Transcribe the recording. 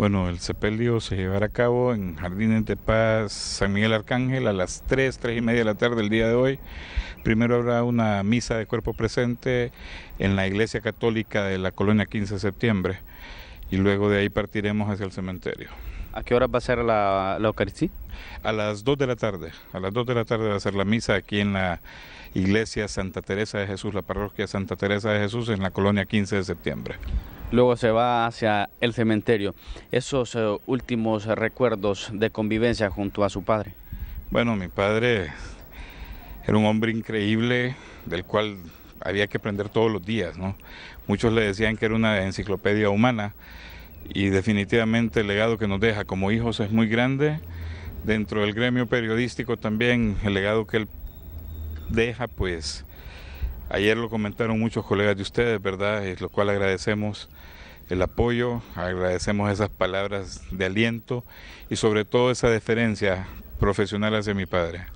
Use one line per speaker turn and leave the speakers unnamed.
Bueno, el sepelio se llevará a cabo en Jardines de Paz, San Miguel Arcángel, a las 3, 3 y media de la tarde del día de hoy. Primero habrá una misa de cuerpo presente en la iglesia católica de la colonia 15 de septiembre y luego de ahí partiremos hacia el cementerio. ¿A qué hora va a ser la, la Eucaristía? A las 2 de la tarde. A las 2 de la tarde va a ser la misa aquí en la iglesia Santa Teresa de Jesús, la parroquia Santa Teresa de Jesús en la colonia 15 de septiembre
luego se va hacia el cementerio. Esos eh, últimos recuerdos de convivencia junto a su padre. Bueno, mi padre era un hombre increíble del cual había que aprender
todos los días, Muchos le decían que era una enciclopedia humana y definitivamente el legado que nos deja como hijos es muy grande. Dentro del gremio periodístico también el legado que él deja pues Ayer lo comentaron muchos colegas de ustedes, ¿verdad? lo cual agradecemos el apoyo, agradecemos esas palabras de aliento y sobre todo esa deferencia profesional hacia mi padre.